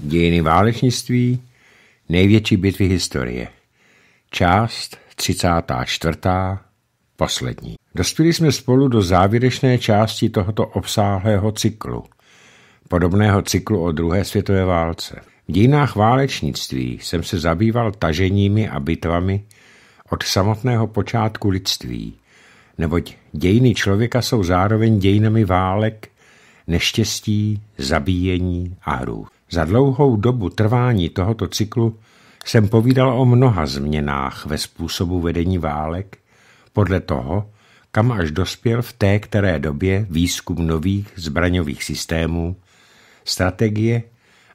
Dějiny válečnictví, největší bitvy historie. Část 34. poslední. Dostali jsme spolu do závěrečné části tohoto obsáhlého cyklu, podobného cyklu o druhé světové válce. V dějinách válečnictví jsem se zabýval taženími a bitvami od samotného počátku lidství, neboť dějiny člověka jsou zároveň dějinami válek, neštěstí, zabíjení a hrůz. Za dlouhou dobu trvání tohoto cyklu jsem povídal o mnoha změnách ve způsobu vedení válek podle toho, kam až dospěl v té které době výzkum nových zbraňových systémů, strategie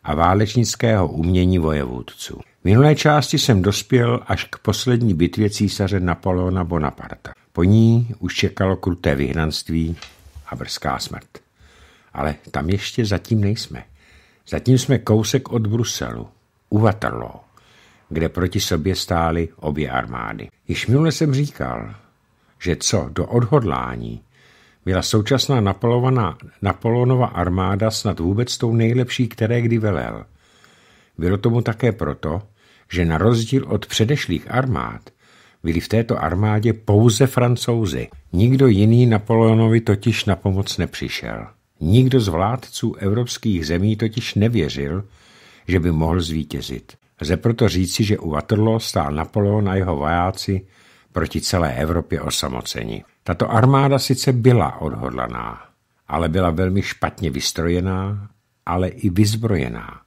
a válečnického umění vojevůdců. V minulé části jsem dospěl až k poslední bitvě císaře Napoleona Bonaparta. Po ní už čekalo kruté vyhnanství a brzká smrt. Ale tam ještě zatím nejsme. Zatím jsme kousek od Bruselu, u Waterloo, kde proti sobě stály obě armády. Již minule jsem říkal, že co do odhodlání byla současná napolovaná Napoleonova armáda snad vůbec tou nejlepší, které kdy velel. Bylo tomu také proto, že na rozdíl od předešlých armád byli v této armádě pouze francouzi. Nikdo jiný Napoleonovi totiž na pomoc nepřišel. Nikdo z vládců evropských zemí totiž nevěřil, že by mohl zvítězit. Lze proto říci, že u Waterloo stál Napoleon a jeho vojáci proti celé Evropě osamoceni. Tato armáda sice byla odhodlaná, ale byla velmi špatně vystrojená, ale i vyzbrojená.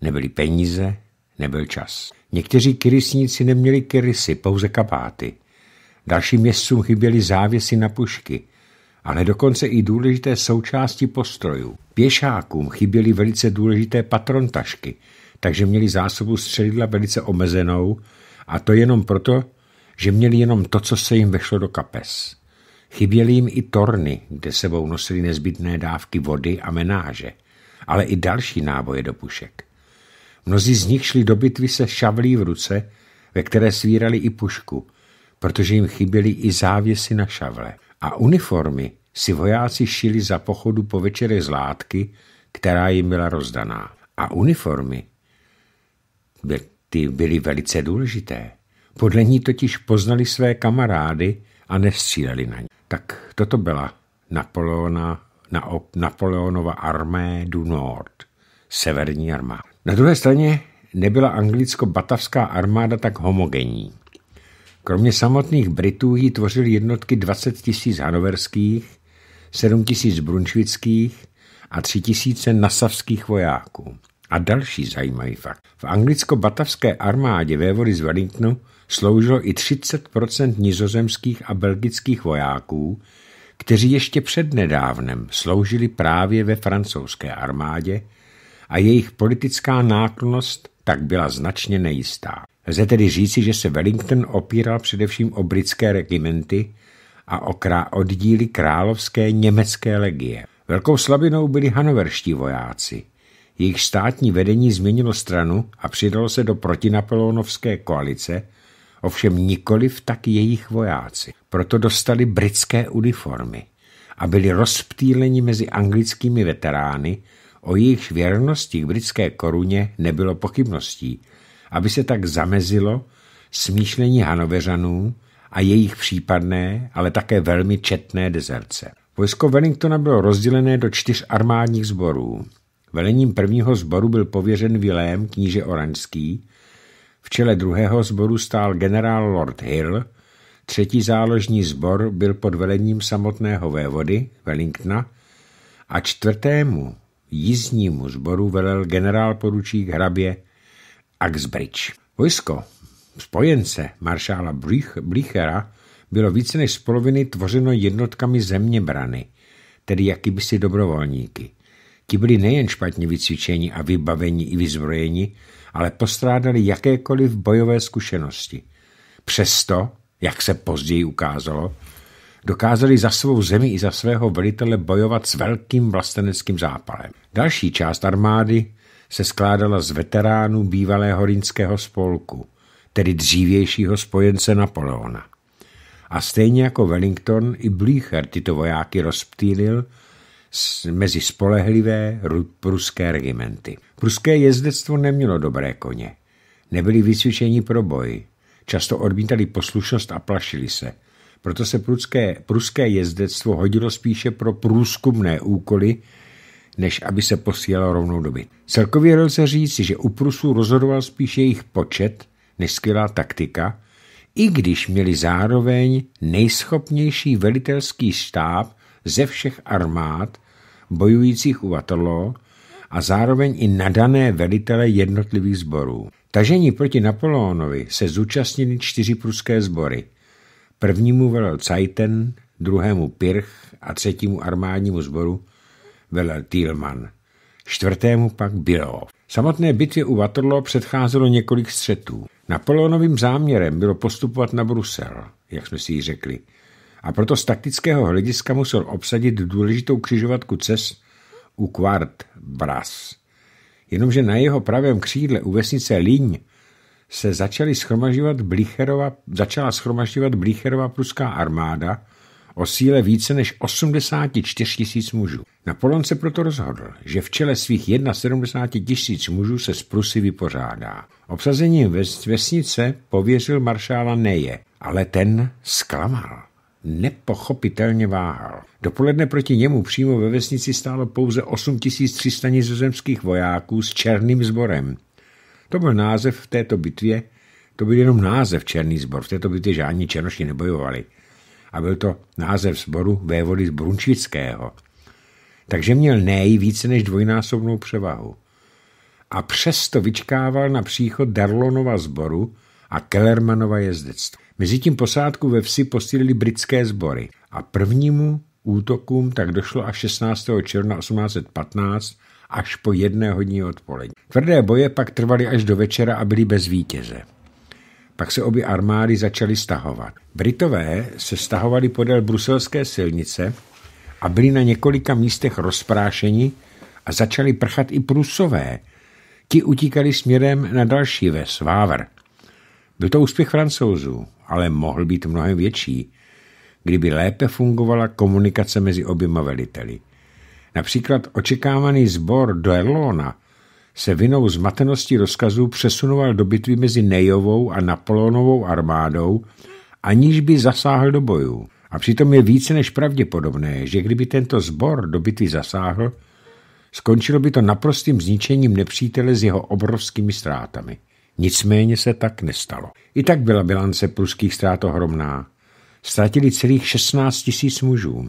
Nebyly peníze, nebyl čas. Někteří kyrysníci neměli kyrysy, pouze kapáty. Dalším městcům chyběly závěsy na pušky – ale dokonce i důležité součásti postrojů. Pěšákům chyběly velice důležité patrontašky, takže měli zásobu střelidla velice omezenou a to jenom proto, že měli jenom to, co se jim vešlo do kapes. Chyběly jim i torny, kde sebou nosili nezbytné dávky vody a menáže, ale i další náboje do pušek. Mnozí z nich šli do bitvy se šavlí v ruce, ve které svírali i pušku, protože jim chyběly i závěsy na šavle a uniformy si vojáci šili za pochodu po večere z látky, která jim byla rozdaná. A uniformy by, ty byly velice důležité. Podle ní totiž poznali své kamarády a nevstříleli na ně. Tak toto byla Napoleona, na, Napoleonova armé du Nord, severní armáda. Na druhé straně nebyla anglicko-batavská armáda tak homogenní. Kromě samotných Britů ji tvořily jednotky 20 tisíc hanoverských, 7 tisíc brunšvických a 3 tisíce nasavských vojáků. A další zajímavý fakt. V anglicko-batavské armádě vévody z Wellingtonu sloužilo i 30% nizozemských a belgických vojáků, kteří ještě přednedávnem sloužili právě ve francouzské armádě a jejich politická náklonnost tak byla značně nejistá. Lze tedy říci, že se Wellington opíral především o britské regimenty a o krá oddíly královské německé legie. Velkou slabinou byli hanoverští vojáci. Jejich státní vedení změnilo stranu a přidalo se do protinapoleonovské koalice, ovšem nikoliv tak jejich vojáci. Proto dostali britské uniformy a byli rozptýleni mezi anglickými veterány, o jejich věrnosti k britské koruně nebylo pochybností – aby se tak zamezilo smýšlení Hanoveřanů a jejich případné, ale také velmi četné dezerce. Vojsko Wellingtona bylo rozdělené do čtyř armádních sborů. Velením prvního sboru byl pověřen Vilém, kníže Oranský, v čele druhého sboru stál generál Lord Hill, třetí záložní sbor byl pod velením samotného vévody Wellingtona a čtvrtému jízdnímu sboru velel generál poručík Hrabě Axbridge. Vojsko spojence maršála Blichera bylo více než z poloviny tvořeno jednotkami zeměbrany, tedy si dobrovolníky. Ti byli nejen špatně vycvičeni a vybaveni i vyzbrojeni, ale postrádali jakékoliv bojové zkušenosti. Přesto, jak se později ukázalo, dokázali za svou zemi i za svého velitele bojovat s velkým vlasteneckým zápalem. Další část armády se skládala z veteránů bývalého rýnského spolku, tedy dřívějšího spojence Napoleona. A stejně jako Wellington, i Blücher tyto vojáky rozptýlil mezi spolehlivé pruské regimenty. Pruské jezdectvo nemělo dobré koně. Nebyli vycvičeni pro boj. Často odmítali poslušnost a plašili se. Proto se pruské, pruské jezdectvo hodilo spíše pro průzkumné úkoly než aby se posílalo rovnou doby. Celkově lze říct, že u Prusů rozhodoval spíš jejich počet než skvělá taktika, i když měli zároveň nejschopnější velitelský štáb ze všech armád bojujících u Waterloo a zároveň i nadané velitele jednotlivých sborů. Tažení proti Napoleonovi se zúčastnili čtyři pruské sbory. Prvnímu velel Zeiten, druhému Pirch a třetímu armádnímu sboru velel Tilman. Čtvrtému pak bylo. Samotné bitvě u Waterloo předcházelo několik střetů. Napoleonovým záměrem bylo postupovat na Brusel, jak jsme si ji řekli, a proto z taktického hlediska musel obsadit důležitou křižovatku cest u Quart Bras. Jenomže na jeho pravém křídle u vesnice Líň se začaly schromažďovat Blicherova, začala schromažďovat Blicherova pruská armáda o síle více než 84 tisíc mužů. Napoleon se proto rozhodl, že v čele svých 71 tisíc mužů se s Prusy vypořádá. Obsazením vesnice pověřil maršála Neje, ale ten zklamal nepochopitelně váhal. Dopoledne proti němu přímo ve vesnici stálo pouze 8300 nizozemských vojáků s černým zborem. To byl název v této bitvě, to byl jenom název Černý zbor, v této bitvě žádní černoši nebojovali a byl to název sboru vévody z Brunčického. Takže měl nej více než dvojnásobnou převahu. A přesto vyčkával na příchod Darlonova sboru a Kellermanova jezdectva. Mezitím posádku ve vsi posílili britské sbory a prvnímu útokům tak došlo až 16. června 1815 až po jedné hodině odpolední. Tvrdé boje pak trvaly až do večera a byly bez vítěze. Pak se obě armády začaly stahovat. Britové se stahovali podél bruselské silnice a byli na několika místech rozprášeni a začali prchat i prusové. Ti utíkali směrem na další ves, Vávr. Byl to úspěch francouzů, ale mohl být mnohem větší, kdyby lépe fungovala komunikace mezi oběma veliteli. Například očekávaný sbor do Erlona se vinou zmatenosti rozkazů přesunoval do bitvy mezi Nejovou a Napoleonovou armádou, aniž by zasáhl do bojů. A přitom je více než pravděpodobné, že kdyby tento sbor do bitvy zasáhl, skončilo by to naprostým zničením nepřítele s jeho obrovskými ztrátami. Nicméně se tak nestalo. I tak byla bilance pruských ztrát ohromná. Ztratili celých 16 tisíc mužů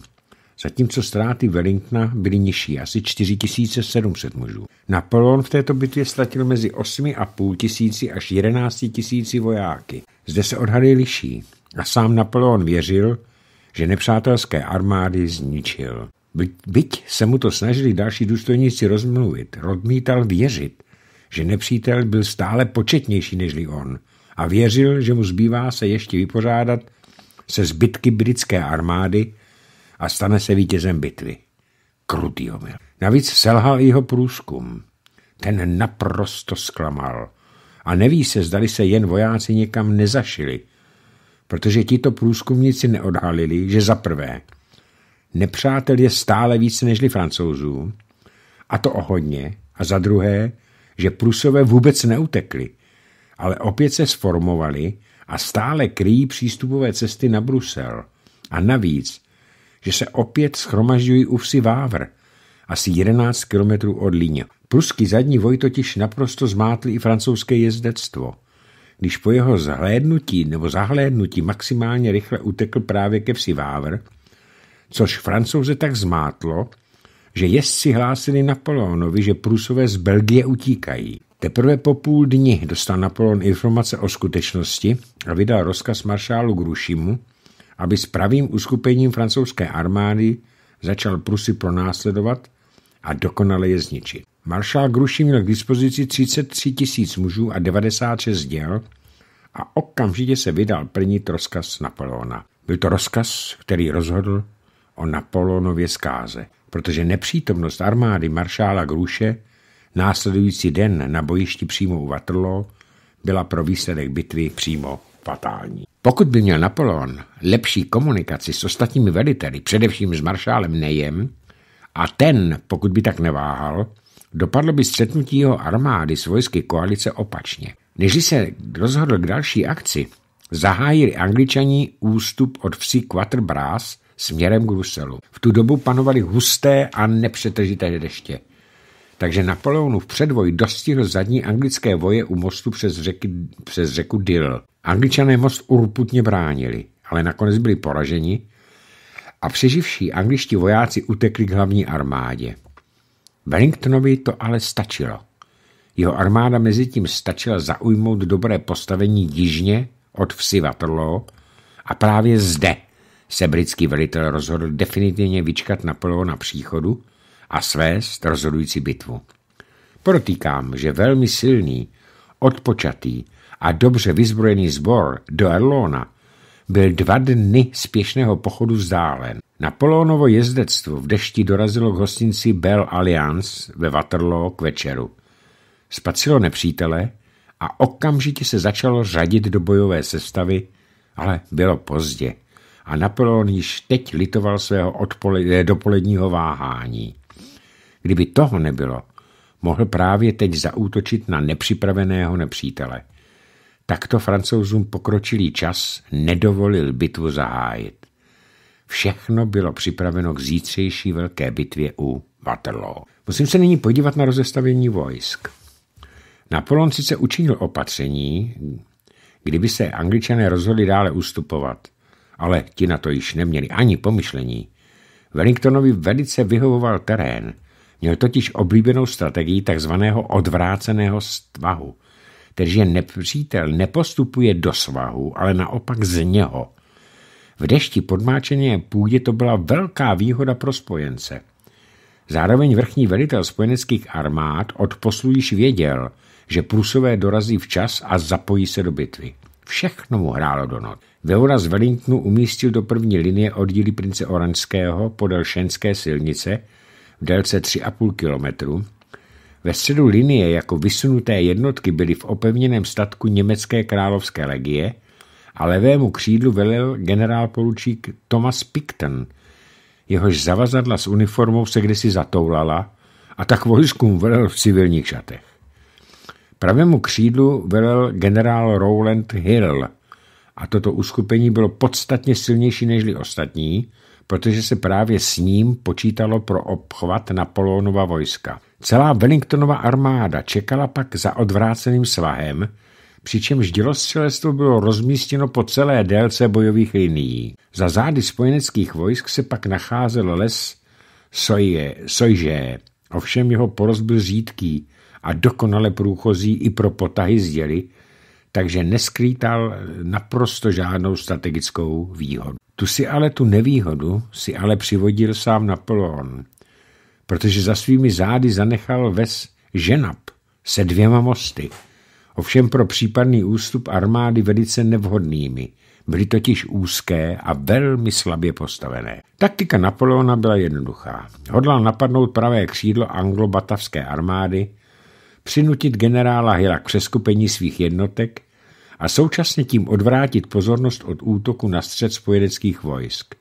zatímco ztráty Wellingtona byly nižší, asi 4700 mužů. Napoleon v této bitvě ztratil mezi 8,5 tisíci až 11 tisíci vojáky. Zde se odhady liší a sám Napoleon věřil, že nepřátelské armády zničil. Byť se mu to snažili další důstojníci rozmluvit, odmítal věřit, že nepřítel byl stále početnější nežli on a věřil, že mu zbývá se ještě vypořádat se zbytky britské armády, a stane se vítězem bitvy. Krutý omyl. Navíc selhal jeho průzkum. Ten naprosto zklamal. A neví se, zdali se jen vojáci někam nezašili, protože tito průzkumníci neodhalili, že za prvé nepřátel je stále více nežli francouzů, a to o hodně, a za druhé, že Prusové vůbec neutekli, ale opět se sformovali a stále kryjí přístupové cesty na Brusel. A navíc že se opět schromažďují u vsi Vávr, asi 11 kilometrů od Líně. Pruský zadní voj totiž naprosto zmátl i francouzské jezdectvo. Když po jeho zhlédnutí nebo zahlédnutí maximálně rychle utekl právě ke vsi Vávr, což francouze tak zmátlo, že jezdci hlásili Napoleonovi, že Prusové z Belgie utíkají. Teprve po půl dní dostal Napoleon informace o skutečnosti a vydal rozkaz maršálu Grušimu, aby s pravým uskupením francouzské armády začal Prusy pronásledovat a dokonale je zničit. Maršál Gruši měl k dispozici 33 tisíc mužů a 96 děl a okamžitě se vydal plnit rozkaz Napoleona. Byl to rozkaz, který rozhodl o Napoleonově zkáze, protože nepřítomnost armády maršála Gruše následující den na bojišti přímo u Waterloo byla pro výsledek bitvy přímo fatální. Pokud by měl Napoleon lepší komunikaci s ostatními veliteli, především s maršálem Nejem, a ten, pokud by tak neváhal, dopadlo by střetnutí jeho armády s vojsky koalice opačně. Než se rozhodl k další akci, zahájili angličani ústup od vsi Quaterbrás směrem k Bruselu. V tu dobu panovaly husté a nepřetržité deště takže Napoleonův předvoj dostihl zadní anglické voje u mostu přes, řeky, přes řeku Dill. Angličané most urputně bránili, ale nakonec byli poraženi a přeživší angličtí vojáci utekli k hlavní armádě. Wellingtonovi to ale stačilo. Jeho armáda mezi tím stačila zaujmout dobré postavení jižně od vsi Waterloo a právě zde se britský velitel rozhodl definitivně vyčkat Napoleona příchodu, a svést rozhodující bitvu. Protýkám, že velmi silný, odpočatý a dobře vyzbrojený zbor do Erlona byl dva dny spěšného pochodu vzdálen. Napoleonovo jezdectvo v dešti dorazilo k hostinci Bell Alliance ve Waterloo k večeru. Spacilo nepřítele a okamžitě se začalo řadit do bojové sestavy, ale bylo pozdě a Napoleon již teď litoval svého dopoledního váhání. Kdyby toho nebylo, mohl právě teď zaútočit na nepřipraveného nepřítele. Takto francouzům pokročilý čas nedovolil bitvu zahájit. Všechno bylo připraveno k zítřejší velké bitvě u Waterloo. Musím se nyní podívat na rozestavení vojsk. Napoleon sice učinil opatření, kdyby se angličané rozhodli dále ustupovat, ale ti na to již neměli ani pomyšlení. Wellingtonovi velice vyhovoval terén – Měl totiž oblíbenou strategii takzvaného odvráceného stvahu, tedy že nepřítel nepostupuje do svahu, ale naopak z něho. V dešti podmáčeně půdě to byla velká výhoda pro spojence. Zároveň vrchní velitel spojeneckých armád od poslu již věděl, že Prusové dorazí včas a zapojí se do bitvy. Všechno mu hrálo do not. Veura z Wellingtonu umístil do první linie oddíly prince Oranského podél Šenské silnice, v délce 3,5 kilometru, ve středu linie jako vysunuté jednotky byly v opevněném statku německé královské legie a levému křídlu velel generál poručík Thomas Picton, jehož zavazadla s uniformou se kdysi zatoulala a tak vojskům velel v civilních šatech. Pravému křídlu velel generál Rowland Hill a toto uskupení bylo podstatně silnější než ostatní, protože se právě s ním počítalo pro obchvat Napoleonova vojska. Celá Wellingtonova armáda čekala pak za odvráceným svahem, přičemž dělostřelectvo bylo rozmístěno po celé délce bojových linií. Za zády spojeneckých vojsk se pak nacházel les Soje, Sojže, ovšem jeho porost byl řídký a dokonale průchozí i pro potahy z děli, takže neskrýtal naprosto žádnou strategickou výhodu. Tu si ale tu nevýhodu si ale přivodil sám Napoleon, protože za svými zády zanechal ves Ženap se dvěma mosty, ovšem pro případný ústup armády velice nevhodnými. Byly totiž úzké a velmi slabě postavené. Taktika Napoleona byla jednoduchá. Hodlal napadnout pravé křídlo anglo-batavské armády, přinutit generála Hila k přeskupení svých jednotek a současně tím odvrátit pozornost od útoku na střed spojeneckých vojsk.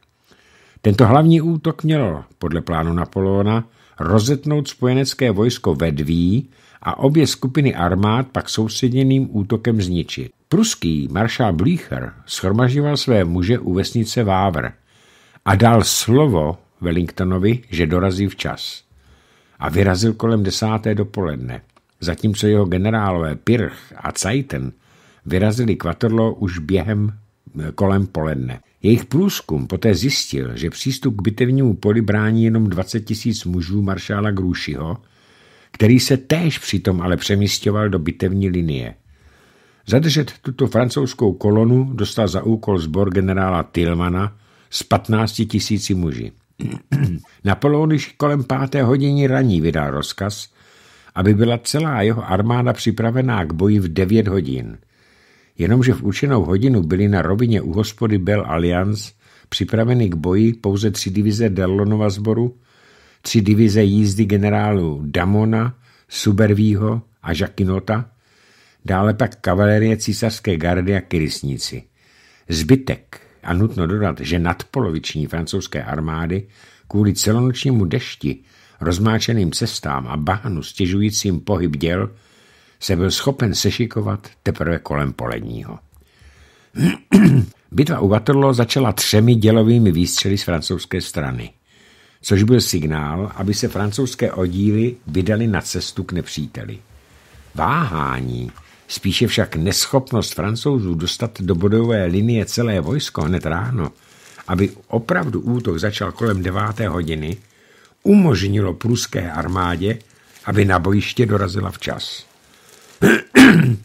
Tento hlavní útok měl, podle plánu Napoleona, rozetnout spojenecké vojsko ve dví a obě skupiny armád pak soustředěným útokem zničit. Pruský maršál Blücher schromažďoval své muže u vesnice Vávr a dal slovo Wellingtonovi, že dorazí včas. A vyrazil kolem desáté dopoledne, zatímco jeho generálové Pirch a Zeiten – vyrazili kvatrlo už během eh, kolem poledne. Jejich průzkum poté zjistil, že přístup k bitevnímu poli brání jenom 20 tisíc mužů maršála Grušiho, který se též přitom ale přemístěval do bitevní linie. Zadržet tuto francouzskou kolonu dostal za úkol sbor generála Tilmana s 15 tisíci muži. Napoleon již kolem páté hodiny raní vydal rozkaz, aby byla celá jeho armáda připravená k boji v 9 hodin – jenomže v určenou hodinu byly na rovině u hospody Bell Alliance připraveny k boji pouze tři divize Delonova sboru, tři divize jízdy generálu Damona, Subervího a Žakinota, dále pak kavalerie císařské gardy a kyrysníci. Zbytek, a nutno dodat, že nadpoloviční francouzské armády kvůli celonočnímu dešti, rozmáčeným cestám a bahnu stěžujícím pohyb děl se byl schopen sešikovat teprve kolem poledního. Bitva u Waterloo začala třemi dělovými výstřely z francouzské strany, což byl signál, aby se francouzské oddíly vydali na cestu k nepříteli. Váhání, spíše však neschopnost francouzů dostat do bodové linie celé vojsko hned ráno, aby opravdu útok začal kolem deváté hodiny, umožnilo pruské armádě, aby na bojiště dorazila včas.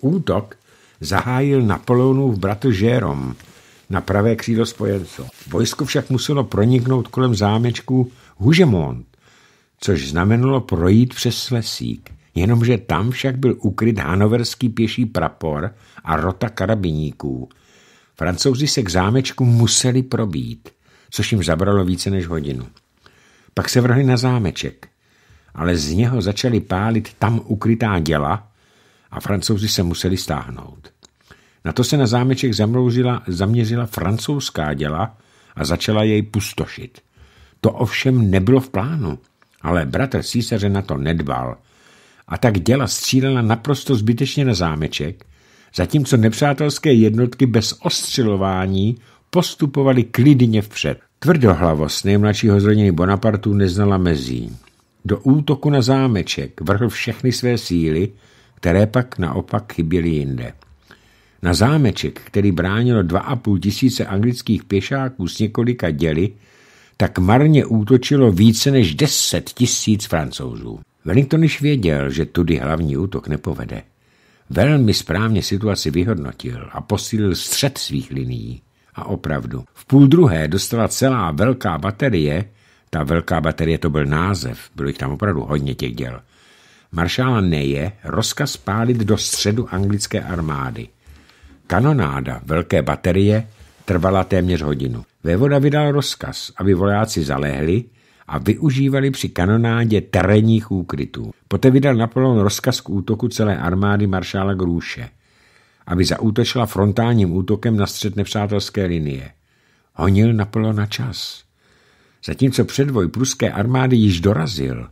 Útok zahájil Napoleonův bratr Žérom na pravé křídlo spojenců. Vojsko však muselo proniknout kolem zámečku Hužemont, což znamenalo projít přes Slesík. Jenomže tam však byl ukryt hanoverský pěší prapor a rota karabiníků. Francouzi se k zámečku museli probít, což jim zabralo více než hodinu. Pak se vrhli na zámeček ale z něho začali pálit tam ukrytá děla a francouzi se museli stáhnout. Na to se na zámeček zamloužila, zaměřila francouzská děla a začala jej pustošit. To ovšem nebylo v plánu, ale bratr císaře na to nedbal. A tak děla střílela naprosto zbytečně na zámeček, zatímco nepřátelské jednotky bez ostřelování postupovali klidně vpřed. Tvrdohlavost nejmladšího z Bonapartu neznala mezí. Do útoku na zámeček vrhl všechny své síly, které pak naopak chyběly jinde. Na zámeček, který bránilo 2,5 tisíce anglických pěšáků z několika děli, tak marně útočilo více než 10 tisíc francouzů. Wellington již věděl, že tudy hlavní útok nepovede. Velmi správně situaci vyhodnotil a posílil střed svých liní. A opravdu, v půl druhé dostala celá velká baterie, ta velká baterie to byl název, bylo jich tam opravdu hodně těch děl. Maršála Neje rozkaz pálit do středu anglické armády. Kanonáda velké baterie trvala téměř hodinu. Vévoda vydal rozkaz, aby vojáci zalehli a využívali při kanonádě terénních úkrytů. Poté vydal Napoleon rozkaz k útoku celé armády maršála Grůše, aby zaútočila frontálním útokem na střed nepřátelské linie. Honil Napoleon na čas. Zatímco předvoj pruské armády již dorazil,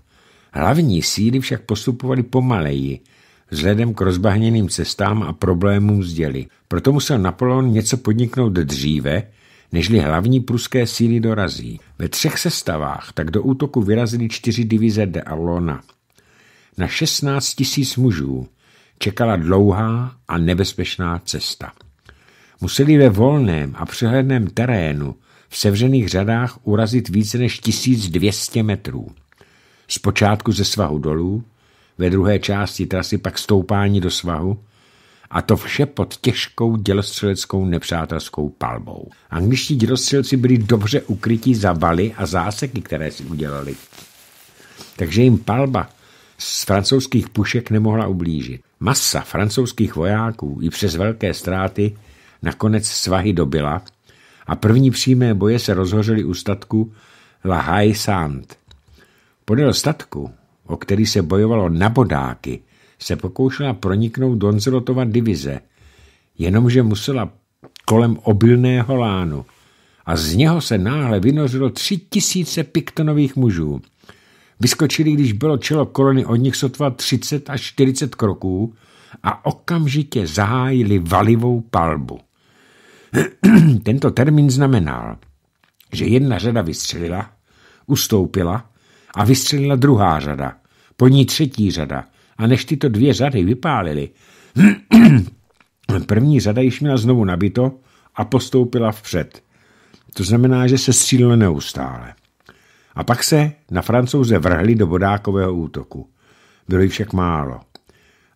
hlavní síly však postupovaly pomaleji, vzhledem k rozbahněným cestám a problémům děli. Proto musel Napoleon něco podniknout dříve, nežli hlavní pruské síly dorazí. Ve třech sestavách tak do útoku vyrazily čtyři divize de Arlona. Na 16 tisíc mužů čekala dlouhá a nebezpečná cesta. Museli ve volném a přehledném terénu v sevřených řadách urazit více než 1200 metrů. Zpočátku ze svahu dolů, ve druhé části trasy pak stoupání do svahu, a to vše pod těžkou dělostřeleckou nepřátelskou palbou. Angličtí dělostřelci byli dobře ukrytí za valy a záseky, které si udělali. Takže jim palba z francouzských pušek nemohla ublížit. Masa francouzských vojáků i přes velké ztráty nakonec svahy dobila a první přímé boje se rozhořely u statku Haye Sand. Podél statku, o který se bojovalo na bodáky, se pokoušela proniknout Donzelotova divize, jenomže musela kolem obilného lánu a z něho se náhle vynořilo tři tisíce piktonových mužů. Vyskočili, když bylo čelo kolony od nich sotva 30 až 40 kroků a okamžitě zahájili valivou palbu. Tento termín znamenal, že jedna řada vystřelila, ustoupila a vystřelila druhá řada, po ní třetí řada. A než tyto dvě řady vypálily, první řada již měla znovu nabito a postoupila vpřed. To znamená, že se střílelo neustále. A pak se na francouze vrhli do bodákového útoku. Bylo jich však málo.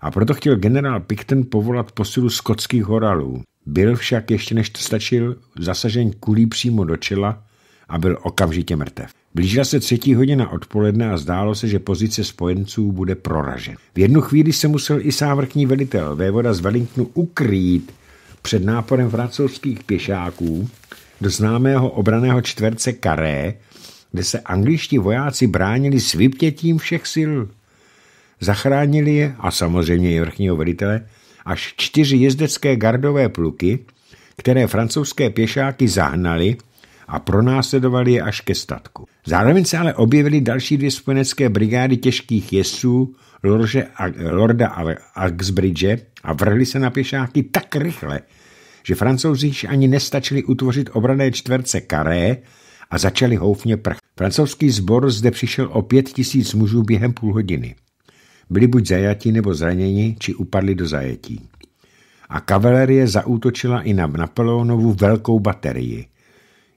A proto chtěl generál Picton povolat posilu skotských horalů. Byl však ještě než to stačil zasažen kulí přímo do čela a byl okamžitě mrtev. Blížila se třetí hodina odpoledne a zdálo se, že pozice spojenců bude proražen. V jednu chvíli se musel i sávrkní velitel vévoda z Wellingtonu ukrýt před náporem francouzských pěšáků do známého obraného čtverce Karé, kde se angličtí vojáci bránili s vypětím všech sil. Zachránili je a samozřejmě i vrchního velitele až čtyři jezdecké gardové pluky, které francouzské pěšáky zahnali a pronásledovali je až ke statku. Zároveň se ale objevily další dvě spojenecké brigády těžkých jezdců Lorže, Lorda Axbridge a vrhli se na pěšáky tak rychle, že francouzi již ani nestačili utvořit obrané čtverce karé a začali houfně prch. Francouzský sbor zde přišel o pět tisíc mužů během půl hodiny byli buď zajatí nebo zraněni, či upadli do zajetí. A kavalerie zaútočila i na Napoleonovu velkou baterii,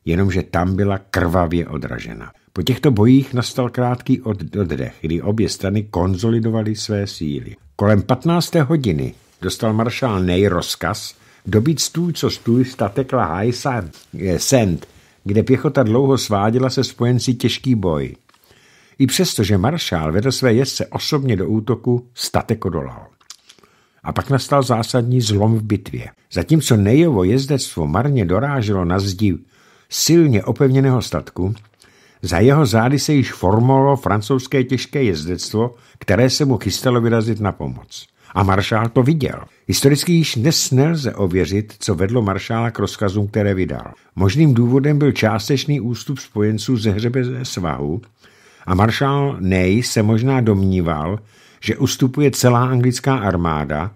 jenomže tam byla krvavě odražena. Po těchto bojích nastal krátký oddech, kdy obě strany konzolidovaly své síly. Kolem 15. hodiny dostal maršál Ney rozkaz dobít stůj co stůj statek Lahaj eh, Sand, kde pěchota dlouho sváděla se spojenci těžký boj. I přesto, že maršál vedl své jezdce osobně do útoku, statek odolal. A pak nastal zásadní zlom v bitvě. Zatímco Nejovo jezdectvo marně doráželo na zdi silně opevněného statku, za jeho zády se již formovalo francouzské těžké jezdectvo, které se mu chystalo vyrazit na pomoc. A maršál to viděl. Historicky již dnes nelze ověřit, co vedlo maršála k rozkazům, které vydal. Možným důvodem byl částečný ústup spojenců ze hřebe svahu, a maršál Ney se možná domníval, že ustupuje celá anglická armáda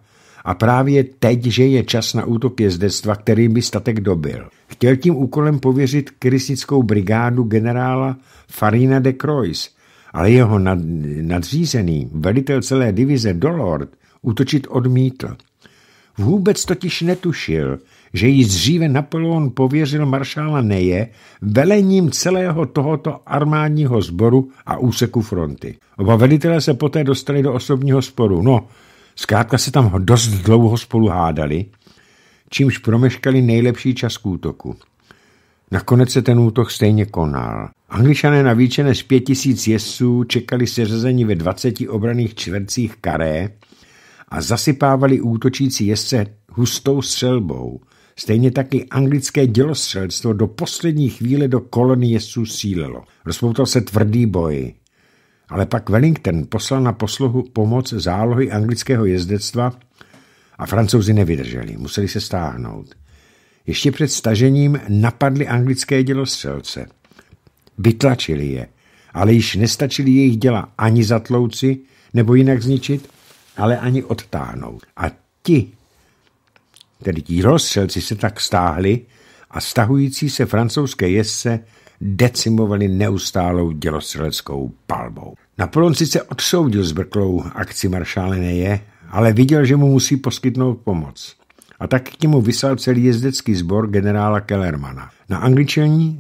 a právě teď, že je čas na útok jezdectva, kterým by statek dobil. Chtěl tím úkolem pověřit krysnickou brigádu generála Farina de Croix, ale jeho nad, nadřízený, velitel celé divize Dolord, útočit odmítl. Vůbec totiž netušil, že ji dříve Napoleon pověřil maršála Neje velením celého tohoto armádního sboru a úseku fronty. Oba velitelé se poté dostali do osobního sporu. No, zkrátka se tam dost dlouho spolu hádali, čímž promeškali nejlepší čas k útoku. Nakonec se ten útok stejně konal. Angličané na výčene z pět tisíc jezdců čekali seřazení ve 20 obraných čtvercích karé a zasypávali útočící jezdce hustou střelbou, Stejně taky anglické dělostřelstvo do poslední chvíle do kolonie jezdců sílilo. Rozpoutal se tvrdý boj. Ale pak Wellington poslal na posluhu pomoc zálohy anglického jezdectva a francouzi nevydrželi, museli se stáhnout. Ještě před stažením napadli anglické dělostřelce. Vytlačili je, ale již nestačili jejich děla ani zatlouci, nebo jinak zničit, ale ani odtáhnout. A ti tedy ti rozstřelci se tak stáhli a stahující se francouzské jezdce decimovali neustálou dělostřeleckou palbou. Napoleon sice odsoudil zbrklou akci maršále Neje, ale viděl, že mu musí poskytnout pomoc. A tak k němu vyslal celý jezdecký sbor generála Kellermana. Na, angličani,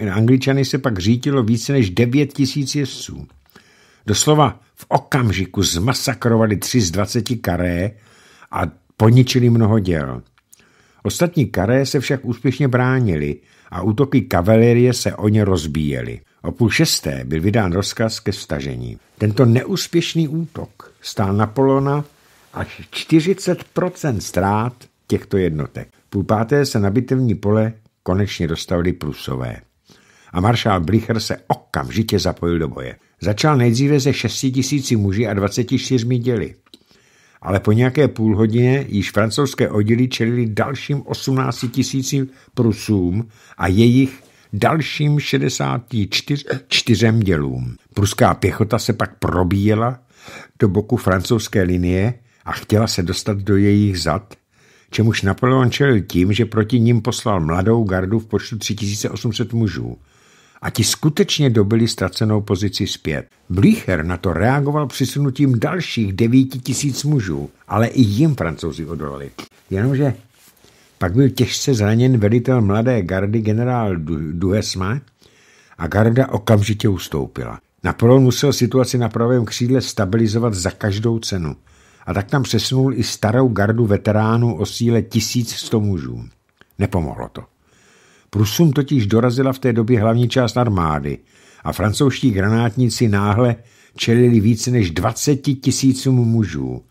na angličany se pak řítilo více než 9 tisíc jezdců. Doslova v okamžiku zmasakrovali 3 z 20 karé a poničili mnoho děl. Ostatní karé se však úspěšně bránili a útoky kavalerie se o ně rozbíjely. O půl šesté byl vydán rozkaz ke stažení. Tento neúspěšný útok stál Napolona až 40% ztrát těchto jednotek. Půl páté se na bitevní pole konečně dostavili Prusové. A maršál Blicher se okamžitě zapojil do boje. Začal nejdříve ze 6 tisíci muži a 24 děly ale po nějaké půl hodině již francouzské oddíly čelili dalším 18 tisíci Prusům a jejich dalším 64 čtyřem dělům. Pruská pěchota se pak probíjela do boku francouzské linie a chtěla se dostat do jejich zad, čemuž Napoleon čelil tím, že proti ním poslal mladou gardu v počtu 3800 mužů – a ti skutečně dobili ztracenou pozici zpět. Blücher na to reagoval přisunutím dalších devíti tisíc mužů, ale i jim francouzi odolali. Jenomže pak byl těžce zraněn velitel mladé gardy generál Duhesma a garda okamžitě ustoupila. Napoleon musel situaci na pravém křídle stabilizovat za každou cenu a tak tam přesunul i starou gardu veteránů o síle 1100 mužů. Nepomohlo to. Prusům totiž dorazila v té době hlavní část armády a francouzští granátníci náhle čelili více než 20 tisícům mužů.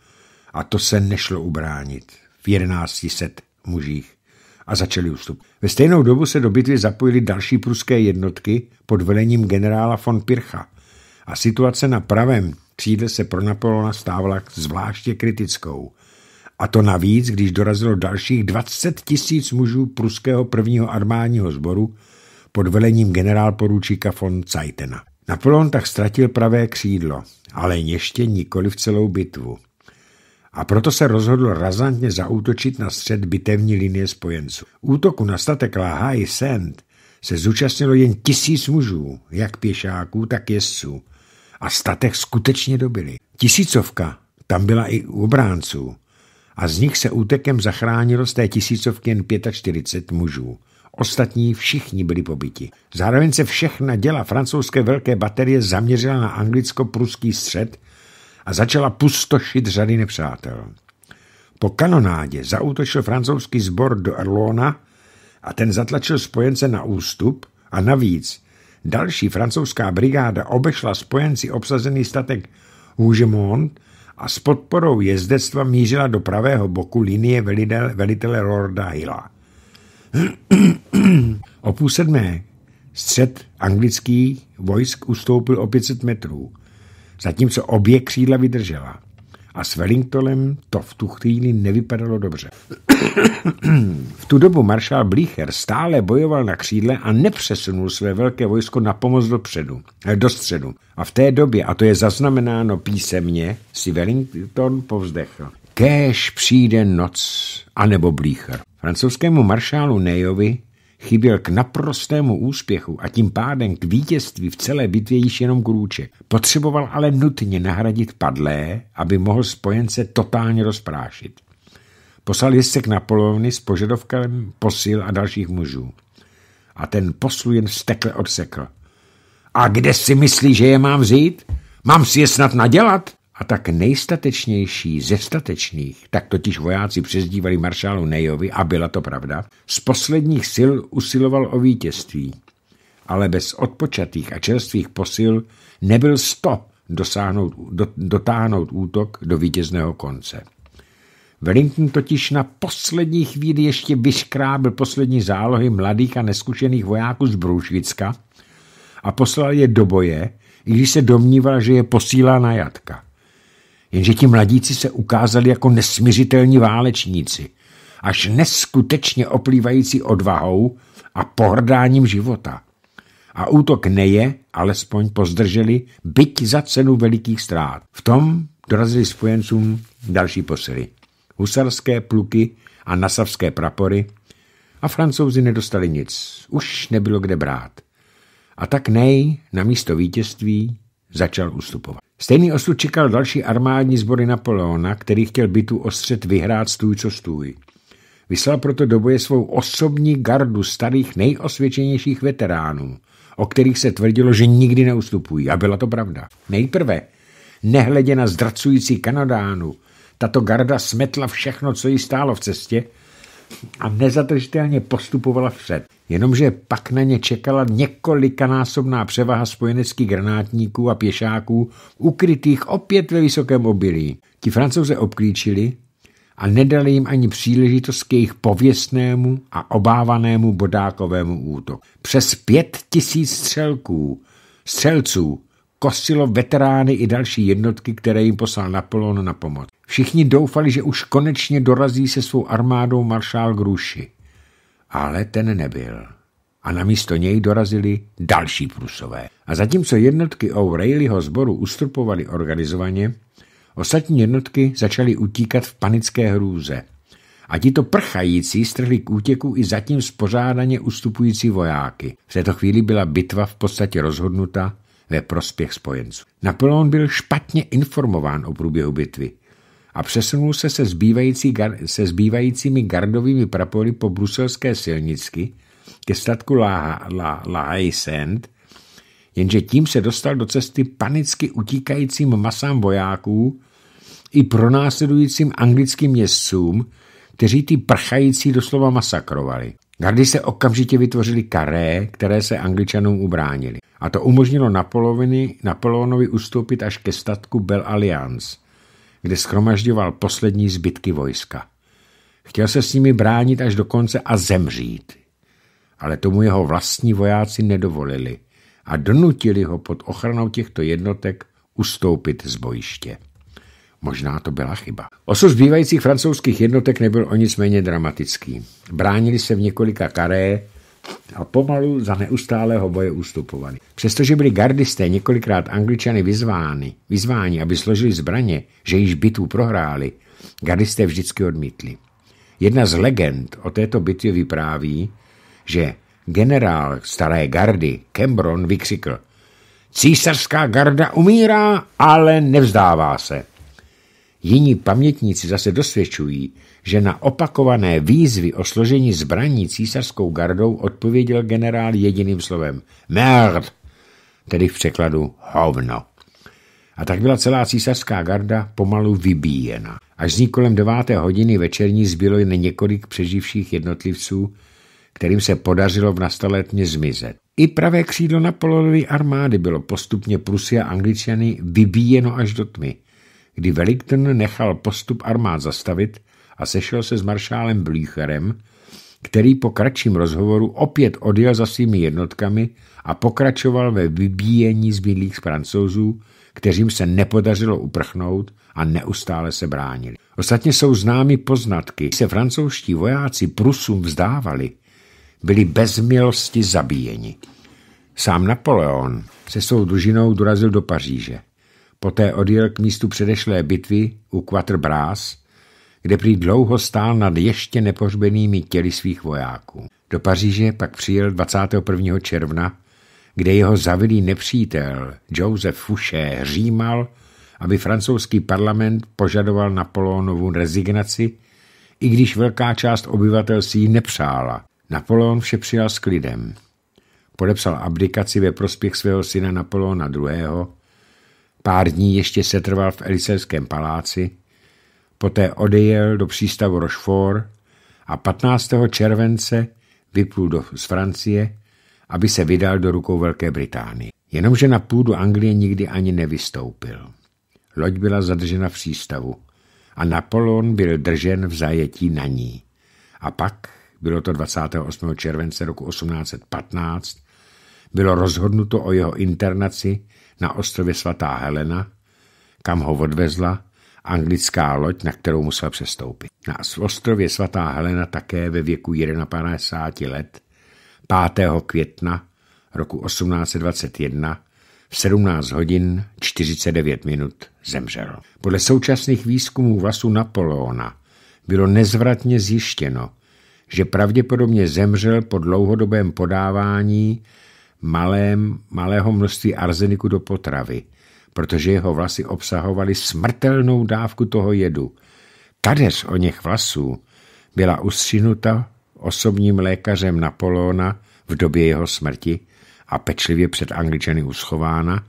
A to se nešlo ubránit v 1100 mužích a začali ústup. Ve stejnou dobu se do bitvy zapojily další pruské jednotky pod velením generála von Pircha a situace na pravém křídle se pro Napoleona stávala zvláště kritickou. A to navíc, když dorazilo dalších 20 tisíc mužů pruského prvního armádního sboru pod velením generálporučíka von Zeitena. Napoleon tak ztratil pravé křídlo, ale ještě nikoli v celou bitvu. A proto se rozhodl razantně zaútočit na střed bitevní linie spojenců. Útoku na statek Lahaj Sand se zúčastnilo jen tisíc mužů, jak pěšáků, tak jezdců. A statek skutečně dobili. Tisícovka tam byla i u obránců, a z nich se útekem zachránilo z té tisícovky jen 45 mužů. Ostatní všichni byli pobyti. Zároveň se všechna děla francouzské velké baterie zaměřila na anglicko-pruský střed a začala pustošit řady nepřátel. Po kanonádě zautočil francouzský sbor do Erlona a ten zatlačil spojence na ústup a navíc další francouzská brigáda obešla spojenci obsazený statek Hougemont a s podporou jezdectva mířila do pravého boku linie velitele Lorda Hilla. o půl sedmé střed anglický vojsk ustoupil o 500 metrů, zatímco obě křídla vydržela a s Wellingtonem to v tu chvíli nevypadalo dobře. v tu dobu maršál Blícher stále bojoval na křídle a nepřesunul své velké vojsko na pomoc do, předu, eh, do středu. A v té době, a to je zaznamenáno písemně, si Wellington povzdechl. Kéž přijde noc, anebo Blícher. Francouzskému maršálu Nejovi chyběl k naprostému úspěchu a tím pádem k vítězství v celé bitvě již jenom krůček. Potřeboval ale nutně nahradit padlé, aby mohl spojence totálně rozprášit. Poslal jezdce k Napoleoni s požadovkem posil a dalších mužů. A ten poslu jen vztekle odsekl. A kde si myslí, že je mám vzít? Mám si je snad nadělat? a tak nejstatečnější ze statečných, tak totiž vojáci přezdívali maršálu Nejovi, a byla to pravda, z posledních sil usiloval o vítězství. Ale bez odpočatých a čerstvých posil nebyl sto dosáhnout, do, dotáhnout útok do vítězného konce. Wellington totiž na poslední chvíli ještě vyškrábil poslední zálohy mladých a neskušených vojáků z Brůšvicka a poslal je do boje, i když se domníval, že je posílá na jatka jenže ti mladíci se ukázali jako nesmiřitelní válečníci, až neskutečně oplývající odvahou a pohrdáním života. A útok neje, alespoň pozdrželi, byť za cenu velikých ztrát. V tom dorazili spojencům další posily. Husarské pluky a nasavské prapory a francouzi nedostali nic. Už nebylo kde brát. A tak Nej na místo vítězství začal ustupovat. Stejný osud čekal další armádní sbory Napoleona, který chtěl bitu ostřet vyhrát stůj co stůj. Vyslal proto do boje svou osobní gardu starých nejosvědčenějších veteránů, o kterých se tvrdilo, že nikdy neustupují. A byla to pravda. Nejprve, nehledě na zdracující kanadánu, tato garda smetla všechno, co jí stálo v cestě – a nezadržitelně postupovala vpřed. Jenomže pak na ně čekala několikanásobná převaha spojeneckých granátníků a pěšáků, ukrytých opět ve vysokém obilí. Ti francouze obklíčili a nedali jim ani příležitost k jejich pověstnému a obávanému bodákovému útoku. Přes pět tisíc střelků, střelců kosilo veterány i další jednotky, které jim poslal Napoleon na pomoc. Všichni doufali, že už konečně dorazí se svou armádou maršál Gruši. Ale ten nebyl. A na místo něj dorazili další Prusové. A zatímco jednotky O'Reillyho sboru ustrupovaly organizovaně, ostatní jednotky začaly utíkat v panické hrůze. A tito prchající strhli k útěku i zatím spořádaně ustupující vojáky. V této chvíli byla bitva v podstatě rozhodnuta ve prospěch spojenců. Napoleon byl špatně informován o průběhu bitvy a přesunul se se, zbývající, se zbývajícími gardovými prapory po bruselské silnici ke statku La, La, La Sand, jenže tím se dostal do cesty panicky utíkajícím masám vojáků i pronásledujícím anglickým městcům, kteří ty prchající doslova masakrovali. Gardy se okamžitě vytvořili karé, které se angličanům ubránili. A to umožnilo Napoleonovi, Napoleonovi ustoupit až ke statku Bel Alliance – kde schromažďoval poslední zbytky vojska. Chtěl se s nimi bránit až do konce a zemřít. Ale tomu jeho vlastní vojáci nedovolili a donutili ho pod ochranou těchto jednotek ustoupit z bojiště. Možná to byla chyba. Osud zbývajících francouzských jednotek nebyl o nic méně dramatický. Bránili se v několika karé a pomalu za neustálého boje ustupovali. Přestože byli gardisté několikrát angličany vyzváni, vyzváni, aby složili zbraně, že již bitvu prohráli, gardisté vždycky odmítli. Jedna z legend o této bitvě vypráví, že generál staré gardy Cambron vykřikl Císařská garda umírá, ale nevzdává se. Jiní pamětníci zase dosvědčují, že na opakované výzvy o složení zbraní císařskou gardou odpověděl generál jediným slovem Merd, tedy v překladu hovno. A tak byla celá císařská garda pomalu vybíjena. Až z ní kolem deváté hodiny večerní zbylo jen několik přeživších jednotlivců, kterým se podařilo v nastaletně zmizet. I pravé křídlo Napoleonovy armády bylo postupně Prusy a Angličany vybíjeno až do tmy – kdy Wellington nechal postup armád zastavit a sešel se s maršálem Blücherem, který po kratším rozhovoru opět odjel za svými jednotkami a pokračoval ve vybíjení zbylých francouzů, kteřím se nepodařilo uprchnout a neustále se bránili. Ostatně jsou známy poznatky, se francouzští vojáci Prusům vzdávali, byli bez milosti zabíjeni. Sám Napoleon se svou družinou dorazil do Paříže. Poté odjel k místu předešlé bitvy u Brás, kde prý dlouho stál nad ještě nepořbenými těly svých vojáků. Do Paříže pak přijel 21. června, kde jeho zavilý nepřítel Joseph Fouché římal, aby francouzský parlament požadoval Napoleonovu rezignaci, i když velká část obyvatel si ji nepřála. Napoleon vše přijal s klidem. Podepsal abdikaci ve prospěch svého syna Napoleona II., Pár dní ještě setrval v Eliselském paláci, poté odejel do přístavu Rochefort a 15. července vyplul do, z Francie, aby se vydal do rukou Velké Británie. Jenomže na půdu Anglie nikdy ani nevystoupil. Loď byla zadržena v přístavu a Napoleon byl držen v zajetí na ní. A pak, bylo to 28. července roku 1815, bylo rozhodnuto o jeho internaci na ostrově svatá Helena, kam ho odvezla anglická loď, na kterou musel přestoupit. Na ostrově svatá Helena také ve věku 51 let 5. května roku 1821 v 17 hodin 49 minut zemřel. Podle současných výzkumů vlasu Napoleona bylo nezvratně zjištěno, že pravděpodobně zemřel po dlouhodobém podávání malém, malého množství arzeniku do potravy, protože jeho vlasy obsahovaly smrtelnou dávku toho jedu. Kadeř o něch vlasů byla ustřinuta osobním lékařem Napolona v době jeho smrti a pečlivě před Angličany uschována,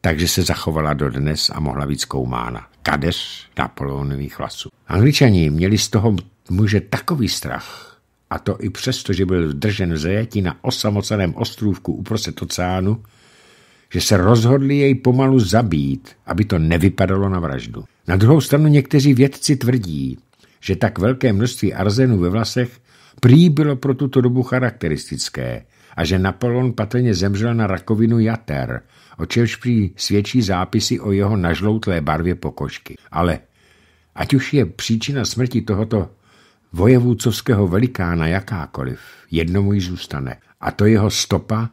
takže se zachovala dodnes a mohla být zkoumána. Kadeř Napoleonových vlasů. Angličani měli z toho muže takový strach, a to i přesto, že byl držen v zajetí na osamoceném ostrůvku uprostřed oceánu, že se rozhodli jej pomalu zabít, aby to nevypadalo na vraždu. Na druhou stranu někteří vědci tvrdí, že tak velké množství arzenu ve vlasech prý bylo pro tuto dobu charakteristické a že Napoleon patrně zemřel na rakovinu jater, o čemž prý svědčí zápisy o jeho nažloutlé barvě pokožky. Ale ať už je příčina smrti tohoto Vojevůcovského velikána jakákoliv, jednomu ji zůstane. A to jeho stopa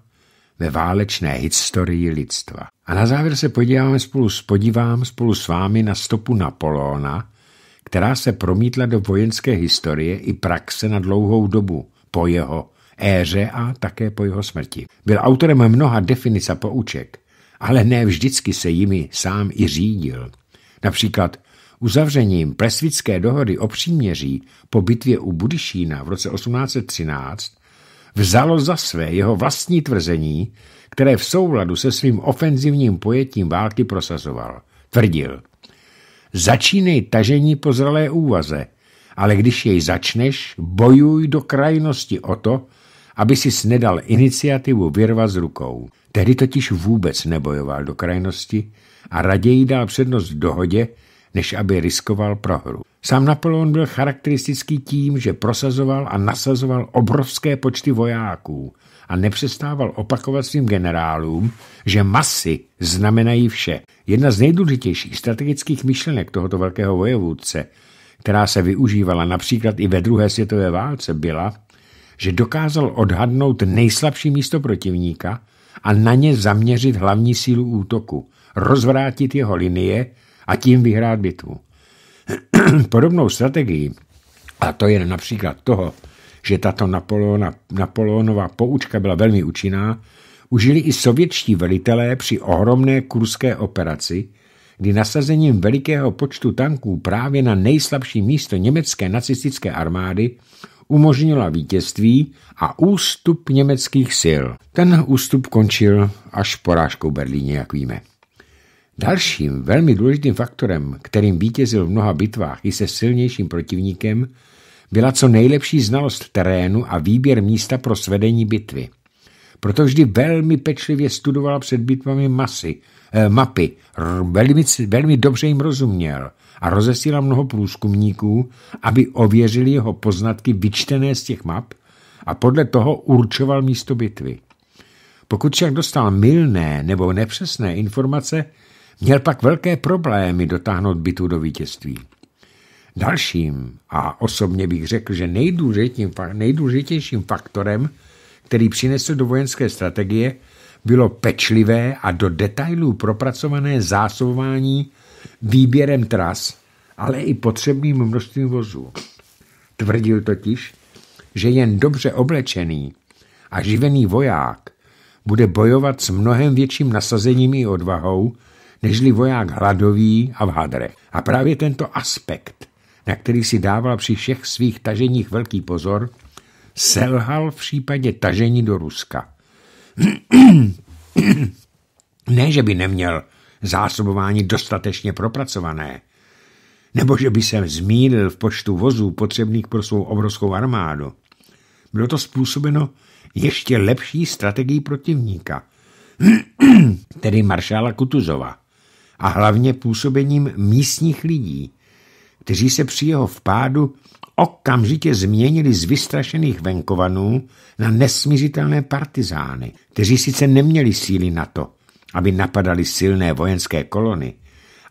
ve válečné historii lidstva. A na závěr se podíváme spolu s podívám spolu s vámi na stopu Napoleona, která se promítla do vojenské historie i praxe na dlouhou dobu po jeho éře a také po jeho smrti. Byl autorem mnoha definic a pouček, ale ne vždycky se jimi sám i řídil. Například Uzavřením Presvické dohody o příměří po bitvě u Budišína v roce 1813 vzalo za své jeho vlastní tvrzení, které v souladu se svým ofenzivním pojetím války prosazoval. Tvrdil, začínej tažení po zralé úvaze, ale když jej začneš, bojuj do krajnosti o to, aby si snedal iniciativu vyrvat z rukou. Tehdy totiž vůbec nebojoval do krajnosti a raději dal přednost dohodě, než aby riskoval prohru. Sám Napoleon byl charakteristický tím, že prosazoval a nasazoval obrovské počty vojáků a nepřestával opakovat svým generálům, že masy znamenají vše. Jedna z nejdůležitějších strategických myšlenek tohoto velkého vojevůdce, která se využívala například i ve druhé světové válce, byla, že dokázal odhadnout nejslabší místo protivníka a na ně zaměřit hlavní sílu útoku, rozvrátit jeho linie a tím vyhrát bitvu. Podobnou strategii, a to je například toho, že tato Napoleona, Napoleonova poučka byla velmi účinná, užili i sovětští velitelé při ohromné kurské operaci, kdy nasazením velikého počtu tanků právě na nejslabší místo německé nacistické armády umožnila vítězství a ústup německých sil. Ten ústup končil až porážkou Berlíně, jak víme. Dalším velmi důležitým faktorem, kterým vítězil v mnoha bitvách i se silnějším protivníkem, byla co nejlepší znalost terénu a výběr místa pro svedení bitvy. Proto vždy velmi pečlivě studoval před bitvami masy, eh, mapy, r, velmi, velmi dobře jim rozuměl a rozesílal mnoho průzkumníků, aby ověřili jeho poznatky vyčtené z těch map a podle toho určoval místo bitvy. Pokud však dostal milné nebo nepřesné informace, Měl pak velké problémy dotáhnout bitu do vítězství. Dalším, a osobně bych řekl, že nejdůležitějším faktorem, který přinesl do vojenské strategie, bylo pečlivé a do detailů propracované zásobování výběrem tras, ale i potřebným množstvím vozů. Tvrdil totiž, že jen dobře oblečený a živený voják bude bojovat s mnohem větším nasazením i odvahou nežli voják hladový a v hadrech. A právě tento aspekt, na který si dával při všech svých taženích velký pozor, selhal v případě tažení do Ruska. ne, že by neměl zásobování dostatečně propracované, nebo že by se zmínil v počtu vozů potřebných pro svou obrovskou armádu. Bylo to způsobeno ještě lepší strategií protivníka, tedy maršála Kutuzova a hlavně působením místních lidí, kteří se při jeho vpádu okamžitě změnili z vystrašených venkovanů na nesmířitelné partizány, kteří sice neměli síly na to, aby napadali silné vojenské kolony,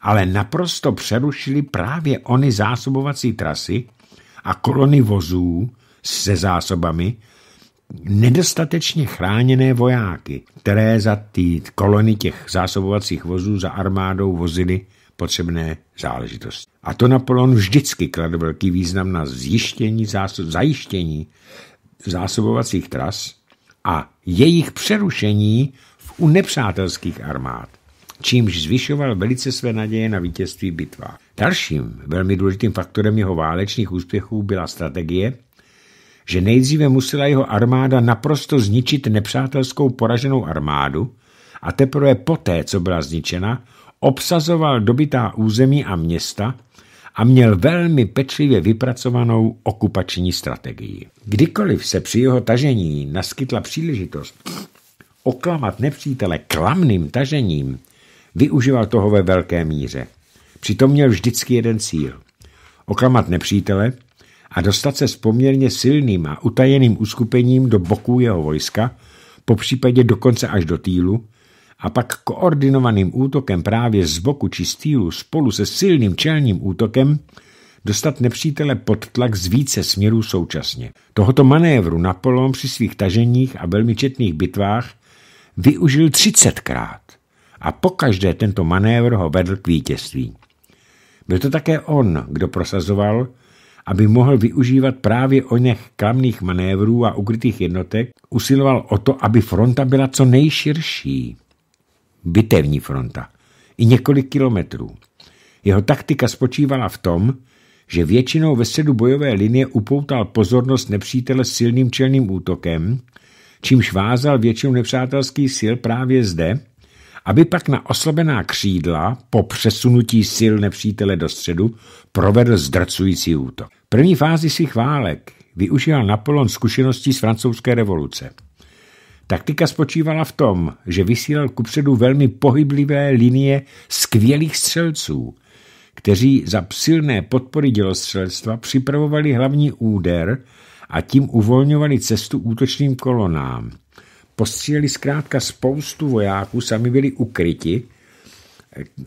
ale naprosto přerušili právě ony zásobovací trasy a kolony vozů se zásobami nedostatečně chráněné vojáky, které za ty kolony těch zásobovacích vozů za armádou vozily potřebné záležitosti. A to Napoleon vždycky kladl velký význam na zjištění, zásob, zajištění zásobovacích tras a jejich přerušení v, u nepřátelských armád, čímž zvyšoval velice své naděje na vítězství bitva. Dalším velmi důležitým faktorem jeho válečných úspěchů byla strategie, že nejdříve musela jeho armáda naprosto zničit nepřátelskou poraženou armádu a teprve poté, co byla zničena, obsazoval dobytá území a města a měl velmi pečlivě vypracovanou okupační strategii. Kdykoliv se při jeho tažení naskytla příležitost oklamat nepřítele klamným tažením, využíval toho ve velké míře. Přitom měl vždycky jeden cíl. Oklamat nepřítele, a dostat se s poměrně silným a utajeným uskupením do boků jeho vojska, po případě dokonce až do týlu, a pak koordinovaným útokem právě z boku či z týlu spolu se silným čelním útokem dostat nepřítele pod tlak z více směrů současně. Tohoto manévru Napoleon při svých taženích a velmi četných bitvách využil 30krát a pokaždé tento manévr ho vedl k vítězství. Byl to také on, kdo prosazoval, aby mohl využívat právě o něch klamných manévrů a ukrytých jednotek, usiloval o to, aby fronta byla co nejširší. Bitevní fronta. I několik kilometrů. Jeho taktika spočívala v tom, že většinou ve středu bojové linie upoutal pozornost nepřítele silným čelným útokem, čímž vázal většinu nepřátelských sil právě zde aby pak na oslabená křídla po přesunutí sil nepřítele do středu provedl zdracující útok. V první fázi svých válek využíval Napoleon zkušeností z francouzské revoluce. Taktika spočívala v tom, že vysílal kupředu velmi pohyblivé linie skvělých střelců, kteří za silné podpory dělostřelstva připravovali hlavní úder a tím uvolňovali cestu útočným kolonám – Postříleli zkrátka spoustu vojáků, sami byli ukryti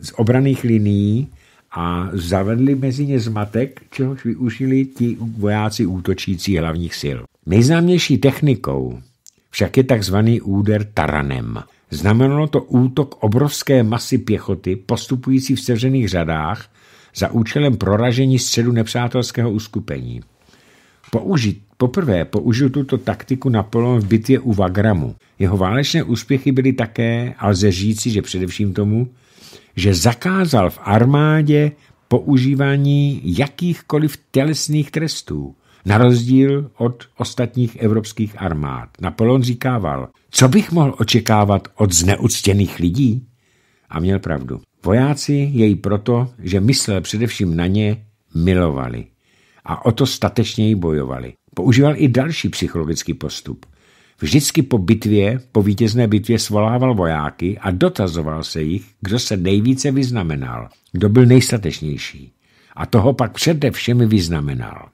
z obraných linií a zavedli mezi ně zmatek, čehož využili ti vojáci útočící hlavních sil. Nejznámější technikou však je takzvaný úder taranem. Znamenalo to útok obrovské masy pěchoty postupující v sevřených řadách za účelem proražení středu nepřátelského uskupení použit. poprvé použil tuto taktiku Napoleon v bitvě u Vagramu. Jeho válečné úspěchy byly také, a lze říci, že především tomu, že zakázal v armádě používání jakýchkoliv tělesných trestů, na rozdíl od ostatních evropských armád. Napoleon říkával, co bych mohl očekávat od zneuctěných lidí? A měl pravdu. Vojáci jej proto, že myslel především na ně, milovali a o to statečněji bojovali. Používal i další psychologický postup. Vždycky po bitvě, po vítězné bitvě svolával vojáky a dotazoval se jich, kdo se nejvíce vyznamenal, kdo byl nejstatečnější. A toho pak především vyznamenal.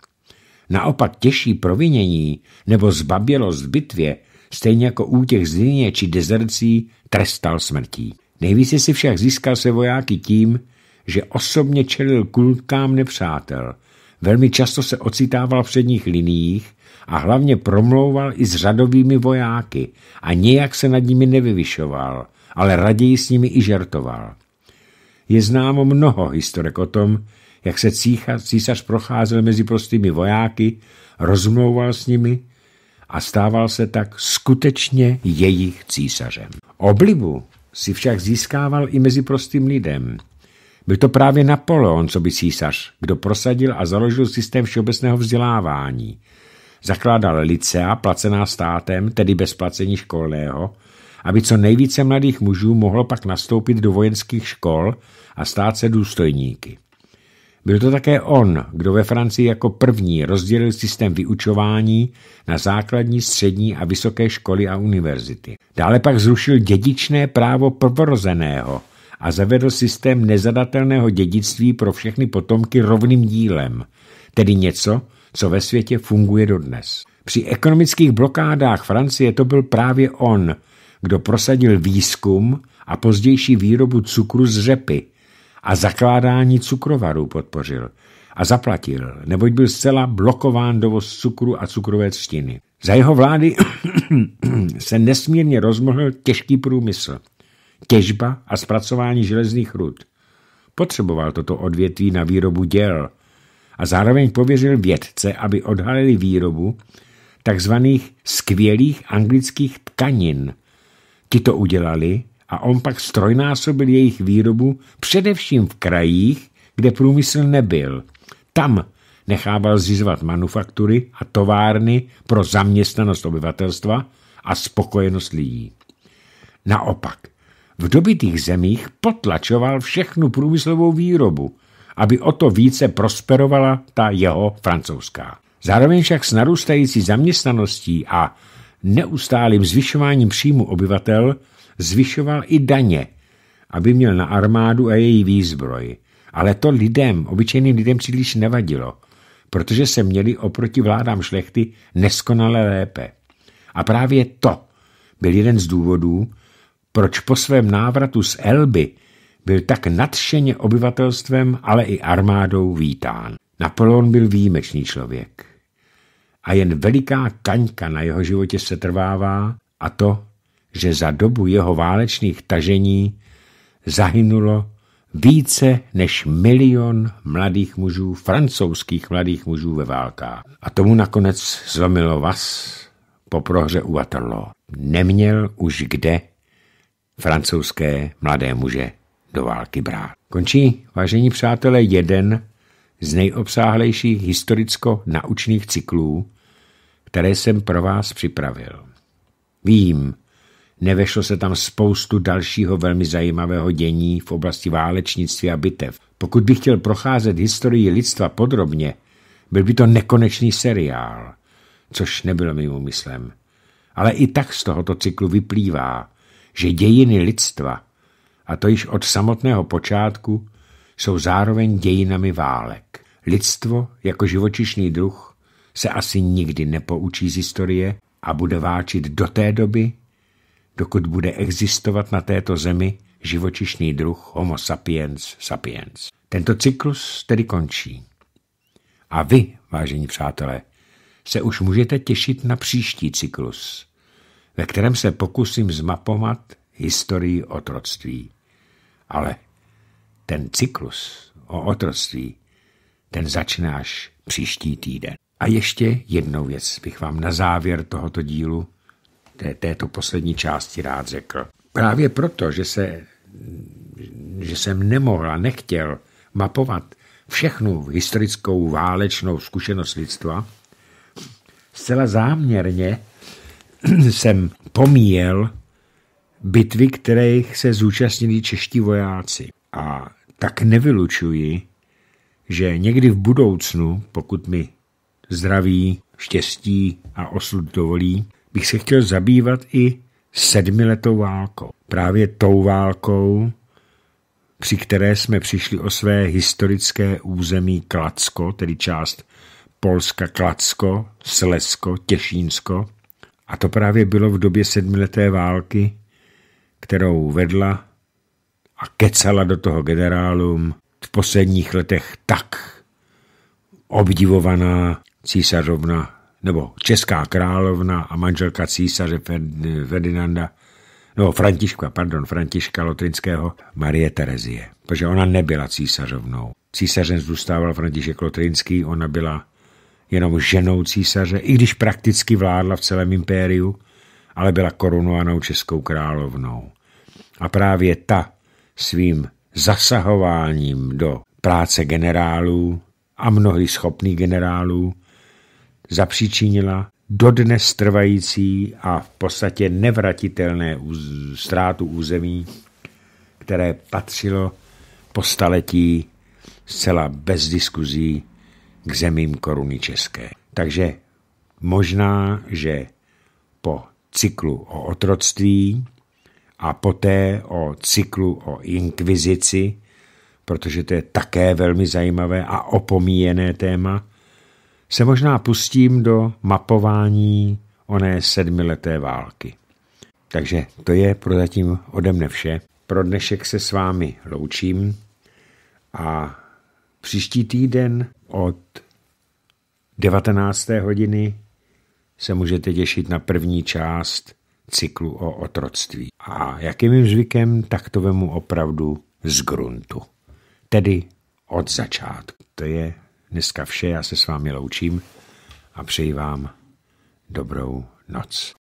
Naopak těžší provinění nebo zbabělost v bitvě, stejně jako útěch z linie či dezercí, trestal smrtí. Nejvíce si však získal se vojáky tím, že osobně čelil kulkám nepřátel, Velmi často se ocitával v předních liniích a hlavně promlouval i s řadovými vojáky a nějak se nad nimi nevyvyšoval, ale raději s nimi i žertoval. Je známo mnoho historek o tom, jak se císař procházel mezi prostými vojáky, rozmlouval s nimi a stával se tak skutečně jejich císařem. Oblibu si však získával i mezi prostým lidem – byl to právě Napoleon, co by císař, kdo prosadil a založil systém všeobecného vzdělávání. Zakládal licea, placená státem, tedy bez placení školného, aby co nejvíce mladých mužů mohlo pak nastoupit do vojenských škol a stát se důstojníky. Byl to také on, kdo ve Francii jako první rozdělil systém vyučování na základní, střední a vysoké školy a univerzity. Dále pak zrušil dědičné právo prvorozeného – a zavedl systém nezadatelného dědictví pro všechny potomky rovným dílem, tedy něco, co ve světě funguje dodnes. Při ekonomických blokádách Francie to byl právě on, kdo prosadil výzkum a pozdější výrobu cukru z řepy a zakládání cukrovarů podpořil a zaplatil, neboť byl zcela blokován dovoz cukru a cukrové třtiny. Za jeho vlády se nesmírně rozmohl těžký průmysl těžba a zpracování železných rud. Potřeboval toto odvětví na výrobu děl a zároveň pověřil vědce, aby odhalili výrobu takzvaných skvělých anglických tkanin. Ti to udělali a on pak strojnásobil jejich výrobu především v krajích, kde průmysl nebyl. Tam nechával zřizovat manufaktury a továrny pro zaměstnanost obyvatelstva a spokojenost lidí. Naopak, v dobitých zemích potlačoval všechnu průmyslovou výrobu, aby o to více prosperovala ta jeho francouzská. Zároveň však s narůstající zaměstnaností a neustálým zvyšováním příjmu obyvatel zvyšoval i daně, aby měl na armádu a její výzbroj. Ale to lidem, obyčejným lidem příliš nevadilo, protože se měli oproti vládám šlechty neskonale lépe. A právě to byl jeden z důvodů, proč po svém návratu z Elby byl tak nadšeně obyvatelstvem, ale i armádou vítán. Napoleon byl výjimečný člověk. A jen veliká kaňka na jeho životě se trvává a to, že za dobu jeho válečných tažení zahynulo více než milion mladých mužů, francouzských mladých mužů ve válkách. A tomu nakonec zlomilo vás po prohře u Waterloo. Neměl už kde francouzské mladé muže do války brát. Končí, vážení přátelé, jeden z nejobsáhlejších historicko-naučných cyklů, které jsem pro vás připravil. Vím, nevešlo se tam spoustu dalšího velmi zajímavého dění v oblasti válečnictví a bitev. Pokud bych chtěl procházet historii lidstva podrobně, byl by to nekonečný seriál, což nebylo mým úmyslem. Ale i tak z tohoto cyklu vyplývá, že dějiny lidstva, a to již od samotného počátku, jsou zároveň dějinami válek. Lidstvo jako živočišný druh se asi nikdy nepoučí z historie a bude váčit do té doby, dokud bude existovat na této zemi živočišný druh Homo sapiens sapiens. Tento cyklus tedy končí. A vy, vážení přátelé, se už můžete těšit na příští cyklus – ve kterém se pokusím zmapovat historii otroctví. Ale ten cyklus o otroctví, ten začne až příští týden. A ještě jednou věc bych vám na závěr tohoto dílu, té, této poslední části rád řekl. Právě proto, že, se, že jsem nemohl a nechtěl mapovat všechnu historickou válečnou zkušenost lidstva, zcela záměrně jsem pomíjel bitvy, kterých se zúčastnili čeští vojáci. A tak nevylučuji, že někdy v budoucnu, pokud mi zdraví, štěstí a osud dovolí, bych se chtěl zabývat i sedmiletou válkou. Právě tou válkou, při které jsme přišli o své historické území Klacko, tedy část Polska Klacko, Slesko, Těšínsko, a to právě bylo v době sedmileté války, kterou vedla a kecala do toho generálům v posledních letech tak obdivovaná císařovna nebo česká královna a manželka císaře Ferdinanda, nebo Františka, pardon, Františka Lotrinského, Marie Terezie. Protože ona nebyla císařovnou. Císařem zůstával František Lotrinský, ona byla jenom ženou císaře, i když prakticky vládla v celém impériu, ale byla korunovanou českou královnou. A právě ta svým zasahováním do práce generálů a mnohdy schopných generálů zapříčinila dodnes trvající a v podstatě nevratitelné ztrátu území, které patřilo po staletí zcela bez diskuzí k zemím koruny české. Takže možná, že po cyklu o otroctví a poté o cyklu o inkvizici, protože to je také velmi zajímavé a opomíjené téma, se možná pustím do mapování oné sedmileté války. Takže to je prozatím ode mne vše. Pro dnešek se s vámi loučím a příští týden od 19. hodiny se můžete těšit na první část cyklu o otroctví. A jakým mým zvykem, tak to vemu opravdu z gruntu. Tedy od začátku. To je dneska vše, já se s vámi loučím a přeji vám dobrou noc.